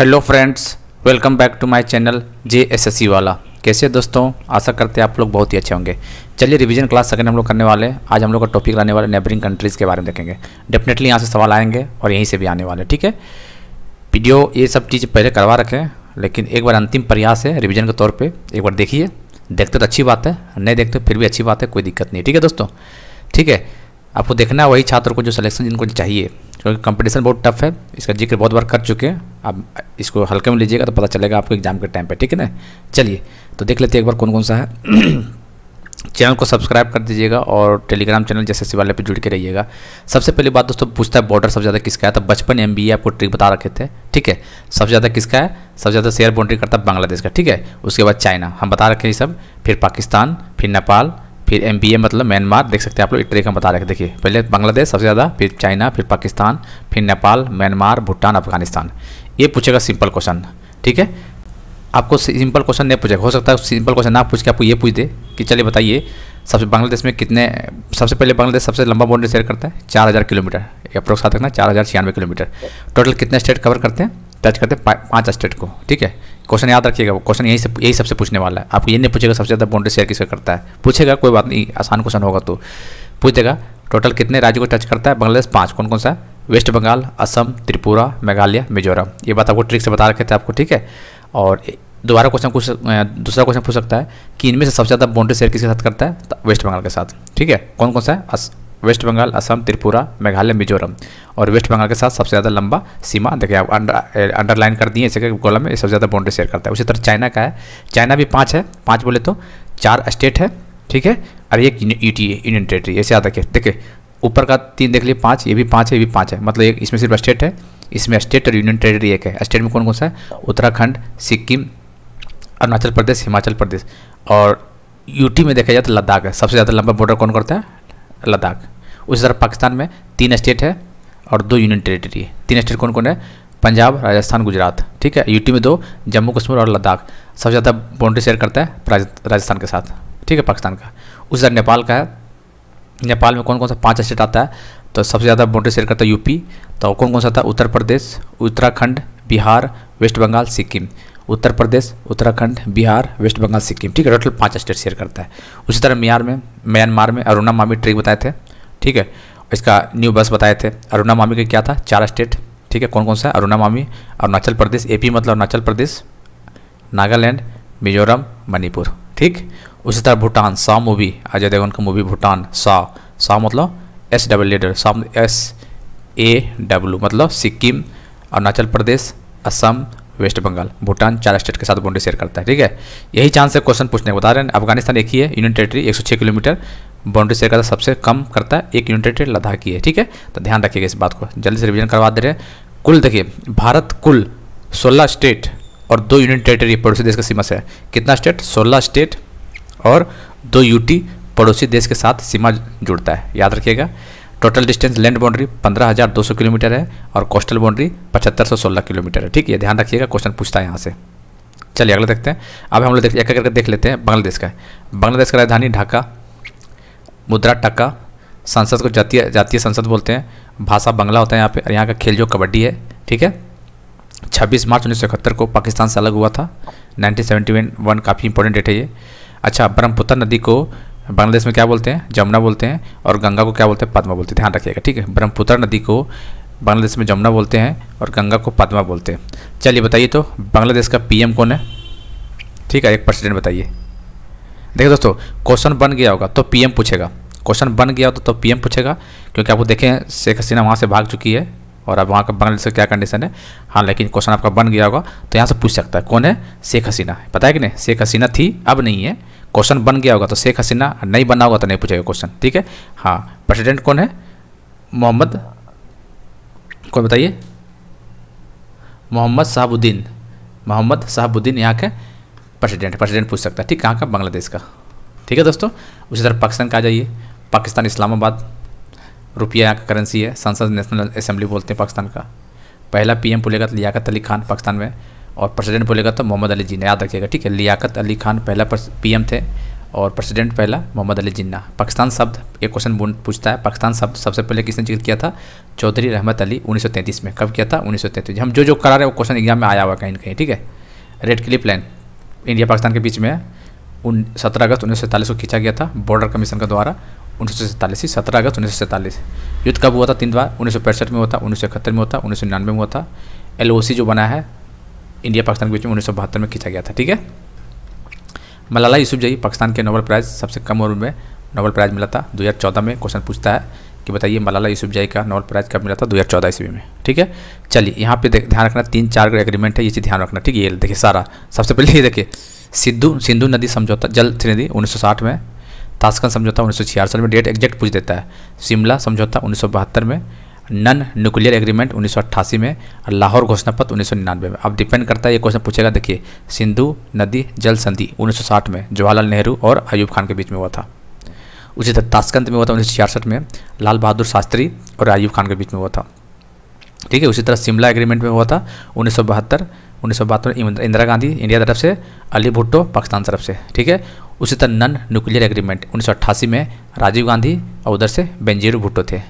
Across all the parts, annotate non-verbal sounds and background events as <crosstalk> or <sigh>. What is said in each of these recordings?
hello friends welcome back to my channel J S S C वाला कैसे दोस्तों आशा करते हैं आप लोग बहुत ही अच्छे होंगे चलिए रिवीजन क्लास सेकंड हम लोग करने वाले हैं आज हम लोग का टॉपिक लाने वाले नेबरिंग कंट्रीज़ के बारे में देखेंगे डेफिनेटली यहाँ से सवाल आएंगे और यहीं से भी आने वाले ठीक है वीडियो ये सब चीज़ पहले करवा रखें लेकिन एक बार अंतिम प्रयास है रिविज़न के तौर पर एक बार देखिए देखते तो अच्छी बात है नहीं देखते तो फिर भी अच्छी बात है कोई दिक्कत नहीं ठीक है दोस्तों ठीक है आपको देखना है वही छात्र को जो सिलेक्शन जिनको चाहिए क्योंकि कंपटीशन बहुत टफ है इसका जिक्र बहुत बार कर चुके हैं आप इसको हल्के में लीजिएगा तो पता चलेगा आपको एग्जाम के टाइम पर ठीक है ना चलिए तो देख लेते हैं एक बार कौन कौन सा है <clears throat> चैनल को सब्सक्राइब कर दीजिएगा और टेलीग्राम चैनल जैसे शिवालय पर जुड़ के रहिएगा सबसे पहली बात दोस्तों पूछता है बॉर्डर सबसे ज़्यादा किसका है तो बचपन एम आपको ट्रिक बता रखे थे ठीक है सबसे ज़्यादा किसका है सबसे ज़्यादा शेयर बाउंड्री करता है बांग्लादेश का ठीक है उसके बाद चाइना हम बता रखे हैं सब फिर पाकिस्तान फिर नेपाल फिर एम बी ए मतलब म्यांमार देख सकते हैं आप लोग ट्रिक का बता रहे देखिए पहले बांग्लादेश सबसे ज़्यादा फिर चाइना फिर पाकिस्तान फिर नेपाल म्यांमार भूटान अफगानिस्तान ये पूछेगा सिंपल क्वेश्चन ठीक है आपको सिंपल क्वेश्चन नहीं पूछेगा हो सकता है सिंपल क्वेश्चन ना पूछ के आपको ये पूछ दे कि चलिए बताइए सबसे बांग्लादेश में कितने सबसे पहले बांग्लादेश सबसे लंबा बाउंड्री शेयर करता है चार हज़ार किलोमीटर अप्रोक्स याद रखना चार हज़ार छियानवे किलोमीटर टोटल कितने स्टेट कवर करते हैं टच करते हैं पाँच स्टेट को ठीक है क्वेश्चन याद रखिएगा वो क्वेश्चन यही से यही सबसे पूछने वाला है आपको ये नहीं पूछेगा सबसे ज़्यादा बाउंड्री शेयर किसका करता है पूछेगा कोई बात नहीं आसान क्वेश्चन होगा तो पूछ देगा टोटल कितने राज्य को टच करता है बांग्लादेश पाँच कौन कौन सा वेस्ट बंगाल असम त्रिपुरा मेघालय मिजोरम ये बात आपको ट्रिक से बता रखे थे आपको ठीक है और दोबारा क्वेश्चन कुछ दूसरा क्वेश्चन पूछ सकता है कि इनमें से सबसे ज़्यादा बाउंड्री शेयर किसके साथ करता है तो वेस्ट बंगाल के साथ ठीक है कौन कौन सा है अस, वेस्ट बंगाल असम त्रिपुरा मेघालय मिजोरम और वेस्ट बंगाल के साथ सबसे ज़्यादा लंबा सीमा देखिए आप अंडर अंडरलाइन कर दिए इसके गोला में सबसे ज़्यादा बाउंड्री शेयर करता है उसी तरह चाइना का है चाइना भी पाँच है पाँच बोले तो चार स्टेट है ठीक है और एक यूटी यूनियन टेरेटरी ऐसे याद रखिए देखिए ऊपर का तीन देख लिए पाँच ये भी पाँच है ये भी पाँच है मतलब एक इसमें सिर्फ स्टेट है इसमें स्टेट और यूनियन टेरेटरी एक है स्टेट में कौन कौन सा है उत्तराखंड सिक्किम अरुणाचल प्रदेश हिमाचल प्रदेश और यूटी में देखा जाए तो लद्दाख है सबसे ज़्यादा लंबा बॉर्डर कौन करता है लद्दाख उसी तरह पाकिस्तान में तीन स्टेट है और दो यूनियन टेरेटरी है तीन स्टेट कौन कौन है पंजाब राजस्थान गुजरात ठीक है यूटी में दो जम्मू कश्मीर और लद्दाख सबसे ज़्यादा बाउंड्री शेयर करता है राजस्थान के साथ ठीक है पाकिस्तान का उस तरह नेपाल का है नेपाल में कौन कौन सा पाँच स्टेट आता है तो सबसे ज़्यादा बाउंड्री शेयर करता है तो यूपी तो कौन कौन सा था उत्तर प्रदेश उत्तराखंड बिहार वेस्ट बंगाल सिक्किम उत्तर प्रदेश उत्तराखंड बिहार वेस्ट बंगाल सिक्किम ठीक है टोटल पाँच स्टेट शेयर करता है उसी तरह म्यार में म्यांमार में अरुणा मामी ट्रिक बताए थे ठीक है इसका न्यू बस बताए थे अरुणा मामी का क्या था चार स्टेट ठीक है कौन कौन सा अरुणा मामी अरुणाचल प्रदेश ए मतलब अरुणाचल प्रदेश नागालैंड मिजोरम मणिपुर ठीक उसी तरह भूटान सा मूवी अजय देवगन का मूवी भूटान सा सा मतलब एस डबल लीडर सा एस ए डब्ल्यू मतलब सिक्किम अरुणाचल प्रदेश असम वेस्ट बंगाल भूटान चार स्टेट के साथ बाउंड्री शेयर करता है ठीक है यही चांस है क्वेश्चन पूछने बता रहे हैं अफगानिस्तान एक ही है union territory 106 kilometre boundary share करता सबसे कम करता है एक यूनियन टेरेटरी लद्दाख की है ठीक है तो ध्यान रखिएगा इस बात को जल्दी से रिविजन करवा दे रहे हैं कुल देखिए भारत कुल सोलह स्टेट और दो यूनियन टेरेटरी पड़ोसी देश का सीमा से है कितना स्टेट सोलह स्टेट और दो यूटी पड़ोसी देश के साथ सीमा जुड़ता है याद रखिएगा total distance land boundary 15,200 kilometre है और कोस्टल बाउंड्री सोलह किलोमीटर है ठीक है ध्यान रखिएगा क्वेश्चन पूछता है यहाँ से चलिए अगला देखते हैं अब हम लोग एक करके देख लेते हैं बांग्लादेश का बांग्लादेश का राजधानी ढाका मुद्रा टक्का संसद को जातीय जातीय संसद बोलते हैं भाषा बंगला होता है यहाँ पे यहाँ का खेल जो कबड्डी है ठीक है 26 मार्च उन्नीस को पाकिस्तान से अलग हुआ था 1971 काफ़ी इंपॉर्टेंट डेट है ये अच्छा ब्रह्मपुत्र नदी को बांग्लादेश में क्या बोलते हैं जमुना बोलते हैं और गंगा को क्या बोलते हैं पद्मा बोलते हैं ध्यान रखिएगा ठीक है ब्रह्मपुत्र नदी को बांग्लादेश में जमुना बोलते हैं और गंगा को पद्मा बोलते हैं चलिए बताइए तो बांग्लादेश का पीएम कौन है ठीक है एक प्रेसिडेंट बताइए देखिए दोस्तों क्वेश्चन बन गया होगा तो पीएम पूछेगा क्वेश्चन बन गया तो, तो पीएम पूछेगा क्योंकि आपको देखें शेख हसीना वहाँ से भाग चुकी है और अब वहाँ का बांग्लादेश का क्या कंडीशन है हाँ लेकिन क्वेश्चन आपका बन गया होगा तो यहाँ से पूछ सकता है कौन है शेख हसीना पता है कि नहीं शेख हसीना थी अब नहीं है क्वेश्चन बन गया होगा तो शेख हसीना नहीं बना होगा तो नहीं पूछेगा क्वेश्चन ठीक है हाँ प्रेसिडेंट कौन है मोहम्मद कौन बताइए मोहम्मद साहबुद्दीन मोहम्मद साहबुद्दीन यहाँ के प्रेसिडेंट प्रेसिडेंट पूछ सकता है ठीक कहाँ का बांग्लादेश का ठीक है दोस्तों उसी तरह पाकिस्तान का आ जाइए पाकिस्तान इस्लामाबाद रुपया यहाँ का करेंसी है संसद नेशनल असेंबली बोलते हैं पाकिस्तान का पहला पी एम बोलेगा तो लियाकत अली खान पाकिस्तान में और प्रेसिडेंट बोलेगा तो मोहम्मद अली जिन्ना याद रखिएगा ठीक है लियाकत अली खान पहला पी एम थे और प्रेसिडेंट पहला मोहम्मद अली जिन्ना पाकिस्तान शब्द एक क्वेश्चन पूछता है पाकिस्तान शब्द सबसे पहले किसने जिक्र किया था चौधरी रहमत अली उन्नीस में कब किया था उन्नीस हम जो जो करा रहे हैं वो क्वेश्चन एग्जाम में आया हुआ कहीं कहीं ठीक है Radcliffe line India Pakistan के बीच में उन सत्रह अगस्त उन्नीस सौ को खींचा गया था बॉर्डर कमीशन के द्वारा उन्नीस सौ सत्रह अगस्त उन्नीस सौ सैंतालीस युद्ध कब हुआ था तीन बार उन्नीस सौ पैंसठ में हुआ था उन्नीस सौ इकहत्तर में हुआ था उन्नीस सौ में हुआ था एल जो बना है इंडिया पाकिस्तान के बीच में उन्नीस सौ बहत्तर में खींचा गया था ठीक है मलाला यूसुफ जई पाकिस्तान के नोबल प्राइज़ सबसे कम उम्र में नोबल प्राइज़ मिला था 2014 में क्वेश्चन पूछता है कि बताइए मलाला यूसुफ जई का नोबल प्राइज़ कब मिला था 2014 ईस्वी में ठीक है चलिए यहाँ पे ध्यान रखना तीन चार एग्रीमेंट है ये चीज़ ध्यान रखना ठीक है ये देखिए सारा सबसे पहले ये देखिए सिद्धू सिंधु नदी समझौता जल नदी उन्नीस में ताशकन समझौता उन्नीस में डेट एग्जैक्ट पूछ देता है शिमला समझौता उन्नीस में नन न्यूक्लियर एग्रीमेंट उन्नीस में और लाहौर घोषणा पत्र उन्नीस में अब डिपेंड करता है ये क्वेश्चन पूछेगा देखिए सिंधु नदी जल संधि 1960 में जवाहरलाल नेहरू और अयूब खान के बीच में हुआ था उसी तरह ताशकंद में हुआ था उन्नीस में लाल बहादुर शास्त्री और अयूब खान के बीच में हुआ था ठीक है उसी तरह शिमला एग्रीमेंट में हुआ था उन्नीस उन्नीस सौ इंदिरा गांधी इंडिया तरफ से अली भुट्टो पाकिस्तान तरफ से ठीक है उसी तरह नन न्यूक्लियर एग्रीमेंट उन्नीस में राजीव गांधी और उधर से बेंजीरू भुट्टो थे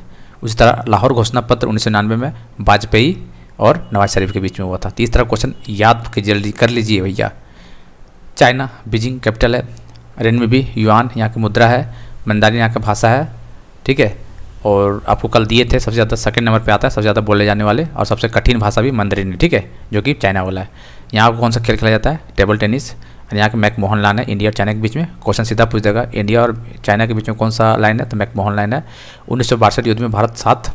उसी तरह लाहौर घोषणा पत्र उन्नीस में वाजपेयी और नवाज शरीफ के बीच में हुआ था तरह क्वेश्चन याद जल्दी कर लीजिए भैया चाइना बीजिंग कैपिटल है रेन में भी युआन यहाँ की मुद्रा है मंदारी यहाँ की भाषा है ठीक है और आपको कल दिए थे सबसे ज़्यादा सेकंड नंबर पे आता है सबसे ज़्यादा बोले जाने वाले और सबसे कठिन भाषा भी मंदरिन ने ठीक है जो कि चाइना वाला है यहाँ आपको कौन सा खेल खेला जाता है टेबल टेनिस और यहाँ के मैक मोहन लाइन है इंडिया और चाइना के बीच में क्वेश्चन सीधा पूछ देगा इंडिया और चाइना के बीच में कौन सा लाइन है तो मैक मोहन लाइन है उन्नीस युद्ध में भारत साथ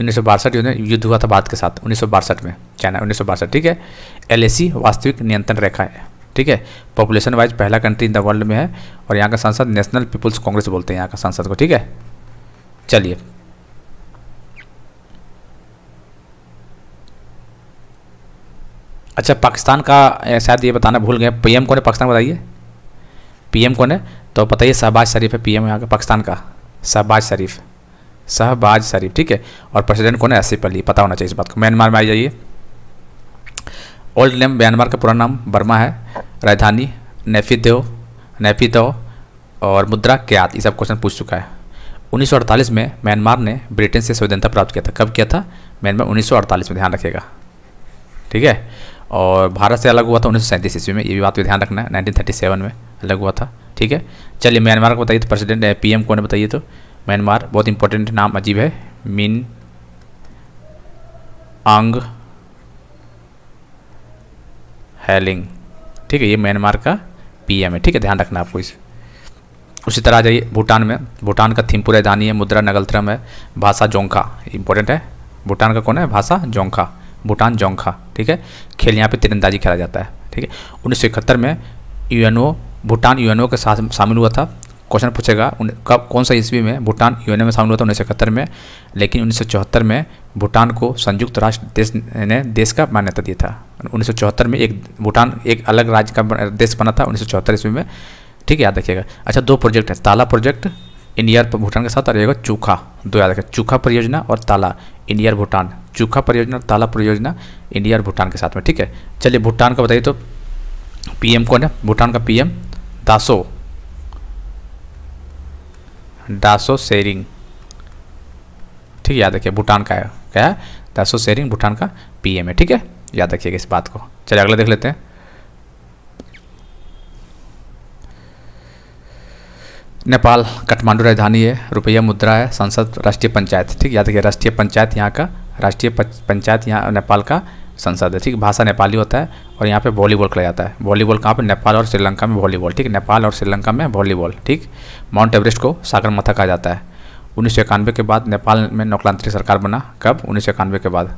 उन्नीस युद्ध में युद्ध हुआ था भारत के साथ उन्नीस में चाइना उन्नीस ठीक है एल वास्तविक नियंत्रण रेखा है ठीक है पॉपुलेशन वाइज पहला कंट्री इन द वर्ल्ड में है और यहाँ का सांसद नेशनल पीपुल्स कांग्रेस बोलते हैं यहाँ का सांसद को ठीक है चलिए अच्छा पाकिस्तान का शायद ये बताना भूल गए पीएम कौन है पाकिस्तान बताइए पीएम कौन है तो बताइए शहबाज शरीफ है पीएम यहाँ का पाकिस्तान का शहबाज शरीफ शहबाज शरीफ ठीक है और प्रेसिडेंट कौन है आसिफ अली पता होना चाहिए इस बात को म्यांमार में आ जाइए ओल्ड नेम म्यांमार का पुराना नाम बर्मा है राजधानी नेफी देव नेफी और मुद्रा क्या ये सब क्वेश्चन पूछ चुका है 1948 में म्यांमार ने ब्रिटेन से स्वतंत्रता प्राप्त किया था कब किया था म्यांमार 1948 में ध्यान रखिएगा ठीक है और भारत से अलग हुआ था उन्नीस ईस्वी में ये भी बात भी ध्यान रखना है 1937 में अलग हुआ था ठीक है चलिए म्यांमार को बताइए तो प्रेसिडेंट पीएम कौन बताइए तो म्यांमार बहुत इंपॉर्टेंट नाम अजीब है मीन आंग हैलिंग ठीक है ये म्यांमार का पीएम है ठीक है ध्यान रखना आपको इसे उसी तरह आ जाइए भूटान में भूटान का थीम पूरा दानी है मुद्रा नगलत्रम है भाषा जोंखा इंपॉर्टेंट है भूटान का कौन है भाषा जोंखा भूटान जोंखा ठीक है खेल यहाँ पे तीरंदाजी खेला जाता है ठीक है उन्नीस में यूएनओ भूटान यूएनओ के साथ शामिल हुआ था क्वेश्चन पूछेगा कब कौन सा ईस्वी में भूटान यूएनओ में शामिल हुआ था उन्नीस में लेकिन उन्नीस में भूटान को संयुक्त राष्ट्र देश ने देश का मान्यता दिया था उन्नीस में एक भूटान एक अलग राज्य का देश बना था उन्नीस ईस्वी में ठीक है याद रखिएगा अच्छा दो प्रोजेक्ट है ताला प्रोजेक्ट इंडिया भूटान के साथ और रहेगा चूखा दो याद रखिएगा चूखा परियोजना और ताला इंडिया भूटान चूखा परियोजना और ताला परियोजना इंडिया और भूटान के साथ में ठीक है चलिए भूटान का बताइए तो पीएम कौन है भूटान का पीएम दासो दासो शेरिंग ठीक है याद रखिए भूटान का है क्या है दासो शेरिंग भूटान का पीएम है ठीक है याद रखिएगा इस बात को चलिए अगला देख लेते हैं नेपाल काठमांडू राजधानी है रुपया मुद्रा है संसद राष्ट्रीय पंचायत ठीक याद रखिए राष्ट्रीय पंचायत यहाँ का राष्ट्रीय पंचायत यहाँ नेपाल का संसद है ठीक भाषा नेपाली होता है और यहाँ पे वॉलीबॉल खेला जाता है वॉलीबॉल कहाँ पे नेपाल और श्रीलंका में वॉलीबॉल ठीक नेपाल और श्रीलंका में वॉलीबॉल ठीक माउंट एवरेस्ट को सागर माथा कहा जाता है उन्नीस के बाद नेपाल में नौकलांत्रिक सरकार बना कब उन्नीस के बाद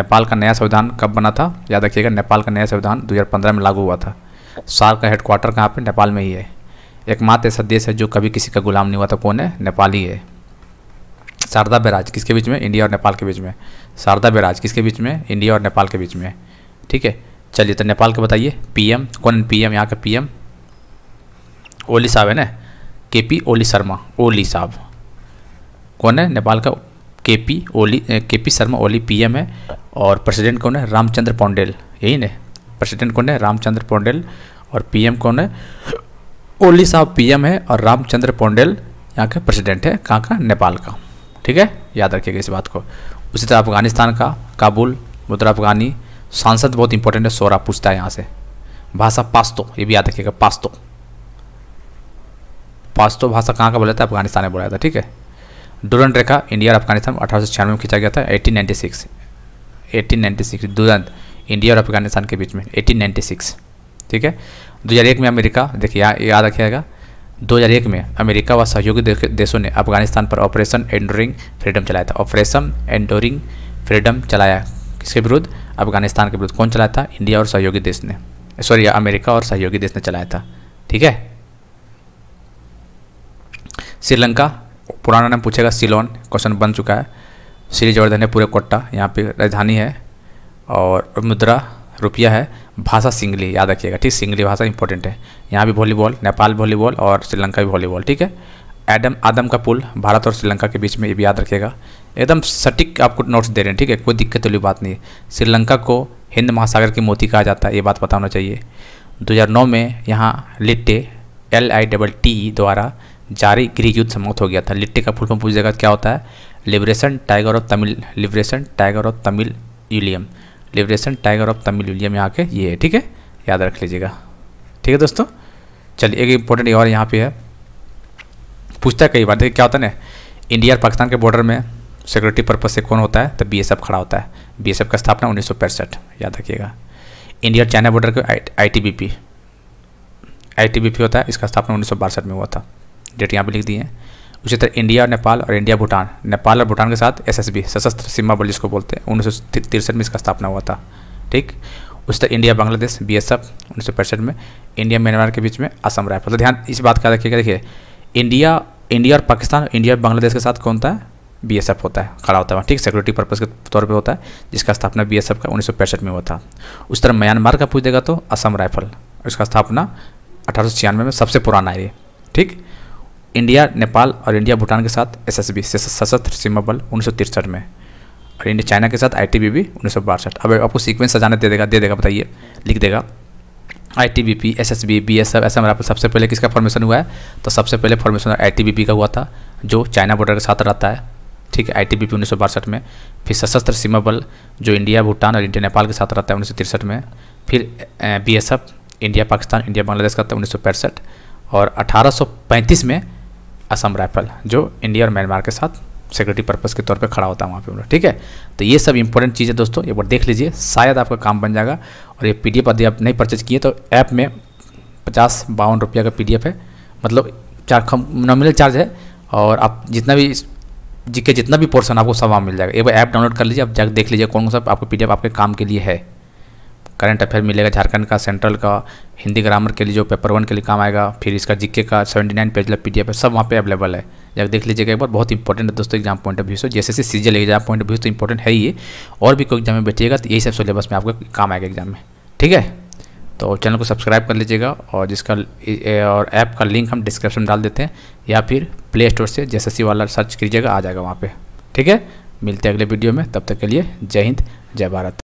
नेपाल का नया संविधान कब बना था याद रखिएगा नेपाल का नया संविधान दो में लागू हुआ था सार का हेडक्वार्टर कहाँ पर नेपाल में ही है एकमात्र ऐसा देश है जो कभी किसी का गुलाम नहीं हुआ था कौन है नेपाली है शारदा बैराज किसके बीच में इंडिया और नेपाल के बीच में शारदा बैराज किसके बीच में इंडिया और नेपाल के बीच में ठीक है चलिए तो नेपाल के बताइए पीएम कौन पीएम यहाँ के पीएम ओली साहब है ना के पी ओली शर्मा ओली साहब कौन है नेपाल का के पी ओली के पी शर्मा ओली पीएम है और प्रेसिडेंट कौन है रामचंद्र पौंडेल यही ने प्रेसिडेंट कौन है रामचंद्र पौंडेल और पीएम कौन है ओली साहब पीएम है और रामचंद्र पोंडेल यहाँ के प्रेसिडेंट है कहाँ का नेपाल का ठीक है याद रखिएगा इस बात को उसी तरह अफगानिस्तान का काबुल मुद्रा अफगानी सांसद बहुत इंपॉर्टेंट है सोरा पूछता है यहाँ से भाषा पास्तो ये भी याद रखिएगा पास्तो पास्तो भाषा कहाँ का बोला था अफगानिस्तान में बोला था ठीक है डुरंट रेखा इंडिया और अफगानिस्तान अठारह सौ छियानवे में खींचा गया था 1896 नाइन्टी सिक्स इंडिया और अफगानिस्तान के बीच में सिक्स ठीक है 2001 में अमेरिका देखिए या, याद रखिएगा 2001 में अमेरिका व सहयोगी देशों ने अफगानिस्तान पर ऑपरेशन एंडोरिंग फ्रीडम चलाया था ऑपरेशन एंडोरिंग फ्रीडम चलाया किसके विरुद्ध अफगानिस्तान के विरुद्ध कौन चलाया था इंडिया और सहयोगी देश ने सॉरी अमेरिका और सहयोगी देश ने चलाया था ठीक है श्रीलंका पुराना नाम पूछेगा सिलोन क्वेश्चन बन चुका है श्री जोर्धन है पूरे कोट्टा यहाँ पे राजधानी है और मुद्रा रुपया है भाषा सिंगली याद रखिएगा ठीक सिंगली भाषा इंपॉर्टेंट है यहाँ भी वॉलीबॉल नेपाल वॉलीबॉल और श्रीलंका भी वॉलीबॉल ठीक है एडम आदम का पुल भारत और श्रीलंका के बीच में ये भी याद रखिएगा एकदम सटीक आपको नोट्स दे रहे हैं ठीक है कोई दिक्कत वाली बात नहीं है श्रीलंका को हिंद महासागर की मोती कहा जाता है ये बात पता होना चाहिए 2009 में यहाँ LTTE L I double T द्वारा जारी गृह युद्ध समाप्त हो गया था लिट्टे का फुल फॉर्म जगह क्या होता है liberation tiger of Tamil liberation tiger of Tamil Eelam liberation tiger of Tamil William यहाँ के ये है ठीक है याद रख लीजिएगा ठीक है दोस्तों चलिए एक इम्पोर्टेंट और यहाँ पे है पूछता है कई बार देखिए क्या होता है ना इंडिया और पाकिस्तान के बॉर्डर में सिक्योरिटी पर्पज़ से कौन होता है तो बी खड़ा होता है बी का स्थापना उन्नीस याद रखिएगा इंडिया और चाइना बॉर्डर के आई आईटीबीपी होता है इसका स्थापना उन्नीस में हुआ था डेट यहाँ पर लिख दिए हैं उसी तरह इंडिया और नेपाल और इंडिया भूटान नेपाल और भूटान के साथ एसएसबी सशस्त्र सीमा बल जिसको बोलते हैं उन्नीस सौ में इसका स्थापना हुआ था ठीक उसी तरह India Bangladesh B S F उन्नीस सौ पैंसठ में इंडिया म्यांमार के बीच में असम राइफल मतलब तो ध्यान इस बात का रखिएगा देखिए इंडिया इंडिया और पाकिस्तान इंडिया और बांग्लादेश के साथ कौन था बी एस एफ होता है खड़ा होता है ठीक सिक्योरिटी पर्पज़ के तौर पर होता है जिसका स्थापना बी एस एफ का उन्नीस में हुआ था उस तरह म्यांमार का पूछ देगा तो असम राइफल इसका स्थापना अठारह में सबसे पुराना है ये ठीक इंडिया नेपाल और इंडिया भूटान के साथ एस एस बी सशस्त्र सीमा बल उन्नीस में और इंडिया चाइना के साथ आई टी बी बी उन्नीस सौ बासठ अब आपको सीक्वेंस सजाने दे देगा दे देगा बताइए लिख देगा I T B P S S B B S F S M R सबसे पहले किसका फॉर्मेशन हुआ है तो सबसे पहले formation I T B P का हुआ था जो चाइना बॉर्डर के साथ रहता है ठीक है आई टी बी पी उन्नीस सौ बासठ में फिर सशस्त्र सीमा बल जो इंडिया भूटान और इंडिया नेपाल के साथ रहता है उन्नीस सौ तिरसठ में फिर B S F India Pakistan India Bangladesh का था उन्नीस सौ पैंसठ और अठारह सौ पैंतीस में असम राइफल जो इंडिया और म्यांमार के साथ सिक्योरिटी पर्पज़ के तौर पर खड़ा होता है वहाँ पे उन्होंने ठीक है तो ये सब इंपॉर्टेंट चीज़ें दोस्तों एक बार देख लीजिए शायद आपका काम बन जाएगा और ये पी डी एफ आप नहीं परचेज किए तो ऐप में पचास बावन रुपये का पी है मतलब चार नॉमिनल चार्ज है और आप जितना भी जिके जितना भी पोर्सन आपको सब वहाँ मिल जाएगा एक बार ऐप डाउनलोड कर लीजिए आप जाकर देख लीजिए कौन सा आपको पी आपके काम के लिए है करंट अफेयर मिलेगा झारखंड का सेंट्रल का हिंदी ग्रामर के लिए जो पेपर वन के लिए काम आएगा फिर इसका जीके का seventy nine page P D F सब वहाँ पे अवेलेबल है जब देख लीजिएगा एक बार बहुत इंपॉर्टेंट है दोस्तों एग्जाम पॉइंट ऑफ व्यू से जैसे से सीजल एग्जाम पॉइंट ऑफ व्यू तो इंपॉर्टेंट है ही और भी कोई एग्जाम में बैठिएगा तो यही सब सिलेबस में आपका काम आएगा एग्जाम में ठीक है तो चैनल को सब्सक्राइब कर लीजिएगा और जिसका और ऐप का लिंक हम डिस्क्रिप्शन में डाल देते हैं या फिर प्ले स्टोर से जैसे सी वाला सर्च कीजिएगा आ जाएगा वहाँ पर ठीक है मिलते हैं अगले वीडियो में तब तक के लिए जय हिंद जय भारत